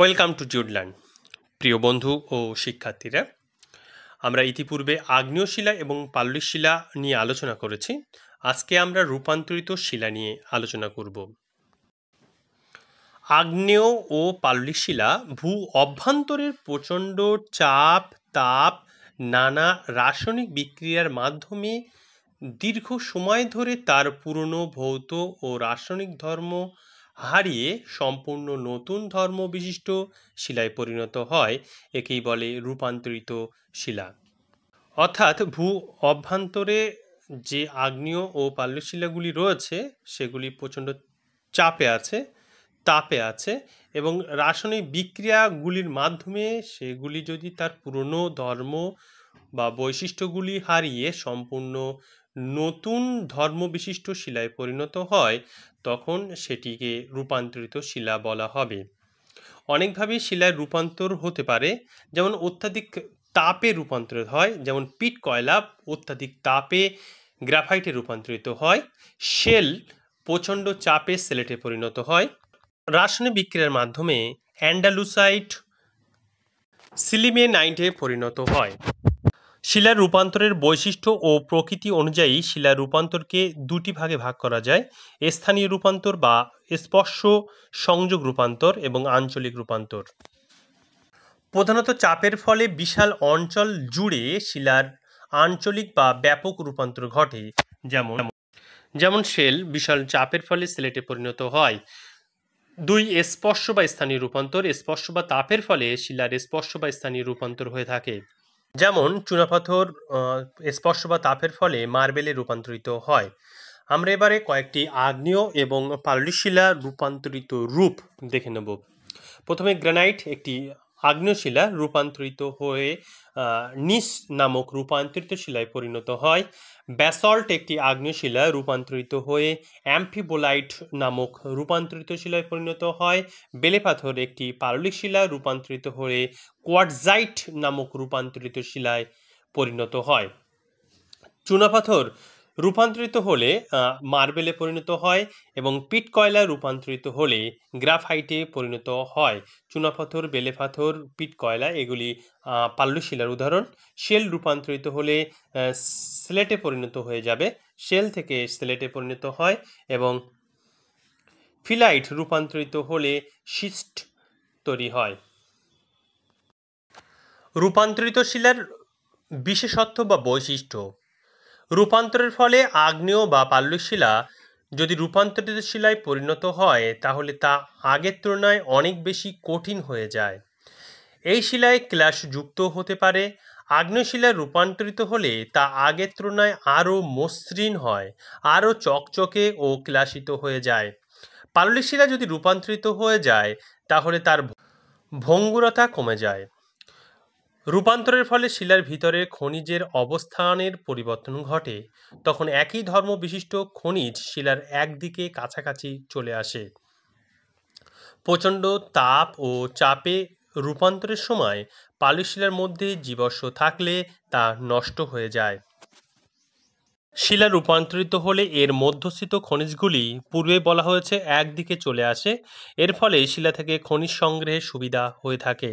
welcome to জুডল্যান্ড প্রিয় বন্ধু ও শিক্ষার্থীরা আমরা ইতিপূর্বে আগ্নেয় শিলা এবং পাললিক শিলা নিয়ে আলোচনা করেছি আজকে আমরা রূপান্তরিত শিলা নিয়ে আলোচনা করব আগ্নেয় ও পাললিক শিলা ভূ অভ্যন্তরের প্রচণ্ড চাপ তাপ নানা রাসায়নিক বিক্রিয়ার মাধ্যমে দীর্ঘ সময় ধরে তার পুরনো ভৌত ও রাসায়নিক ধর্ম হারিয়ে সম্পূর্ণ নতুন ধর্ম বিশিষ্ট শিলায় পরিণত হয় একেই বলে রূপান্তরিত শিলা অর্থাৎ ভূ অভ্যন্তরে যে আগ্নেয় ও পাল্যশিলাগুলি রয়েছে সেগুলি প্রচণ্ড চাপে আছে তাপে আছে এবং রাসায়নিক বিক্রিয়াগুলির মাধ্যমে সেগুলি যদি তার পুরনো ধর্ম বা বৈশিষ্ট্যগুলি হারিয়ে সম্পূর্ণ নতুন ধর্মবিশিষ্ট শিলায় পরিণত হয় তখন সেটিকে রূপান্তরিত শিলা বলা হবে অনেকভাবেই শিলার রূপান্তর হতে পারে যেমন অত্যাধিক তাপে রূপান্তরিত হয় যেমন পিট কয়লা অত্যাধিক তাপে গ্রাফাইটে রূপান্তরিত হয় শেল প্রচণ্ড চাপে সেলেটে পরিণত হয় রাসায়নিক বিক্রিয়ার মাধ্যমে অ্যান্ডালুসাইট সিলিমে নাইটে পরিণত হয় শিলার রূপান্তরের বৈশিষ্ট্য ও প্রকৃতি অনুযায়ী শিলার রূপান্তরকে দুটি ভাগে ভাগ করা যায় স্থানীয় রূপান্তর বা স্পর্শ সংযোগ রূপান্তর এবং আঞ্চলিক রূপান্তর প্রধানত চাপের ফলে বিশাল অঞ্চল জুড়ে শিলার আঞ্চলিক বা ব্যাপক রূপান্তর ঘটে যেমন যেমন শেল বিশাল চাপের ফলে সিলেটে পরিণত হয় দুই স্পর্শ বা স্থানীয় রূপান্তর স্পর্শ বা তাপের ফলে শিলার স্পর্শ বা স্থানীয় রূপান্তর হয়ে থাকে যেমন চুনাপাথর স্পর্শ বা তাপের ফলে মার্বেলে রূপান্তরিত হয় আমরা এবারে কয়েকটি আগ্নেয় এবং পাললিশিলা রূপান্তরিত রূপ দেখে নেব প্রথমে গ্রানাইট একটি আগ্নেয়শিলা রূপান্তরিত হয়ে নিস নামক রূপান্তরিত শিলায় পরিণত হয় ব্যাসল্ট একটি আগ্নেয়শিলা রূপান্তরিত হয়ে অ্যাম্ফিবোলাইট নামক রূপান্তরিত শিলায় পরিণত হয় বেলেপাথর একটি পারলিক শিলা রূপান্তরিত হয়ে কোয়াটজাইট নামক রূপান্তরিত শিলায় পরিণত হয় চুনাপাথর রূপান্তরিত হলে মার্বেলে পরিণত হয় এবং পিট কয়লা রূপান্তরিত হলে গ্রাফাইটে পরিণত হয় চুনাপাথর পাথর পিট কয়লা এগুলি পাল্লুশিলার উদাহরণ শেল রূপান্তরিত হলে স্লেটে পরিণত হয়ে যাবে শেল থেকে স্লেটে পরিণত হয় এবং ফিলাইট রূপান্তরিত হলে শিস্ট তৈরি হয় রূপান্তরিত শিলার বিশেষত্ব বা বৈশিষ্ট্য রূপান্তরের ফলে আগ্নেয় বা শিলা যদি রূপান্তরিত শিলায় পরিণত হয় তাহলে তা আগের তুলনায় অনেক বেশি কঠিন হয়ে যায় এই শিলায় ক্লাস যুক্ত হতে পারে আগ্নেয়শিলা রূপান্তরিত হলে তা আগের তুলনায় আরও মসৃণ হয় আরও চকচকে ও ক্লাসিত হয়ে যায় পাললিক শিলা যদি রূপান্তরিত হয়ে যায় তাহলে তার ভঙ্গুরতা কমে যায় রূপান্তরের ফলে শিলার ভিতরে খনিজের অবস্থানের পরিবর্তন ঘটে তখন একই ধর্ম বিশিষ্ট খনিজ শিলার একদিকে কাছাকাছি চলে আসে প্রচণ্ড তাপ ও চাপে রূপান্তরের সময় পালুশিলার মধ্যে জীবস্ব থাকলে তা নষ্ট হয়ে যায় শিলা রূপান্তরিত হলে এর মধ্যস্থিত খনিজগুলি পূর্বে বলা হয়েছে একদিকে চলে আসে এর ফলে শিলা থেকে খনিজ সংগ্রহের সুবিধা হয়ে থাকে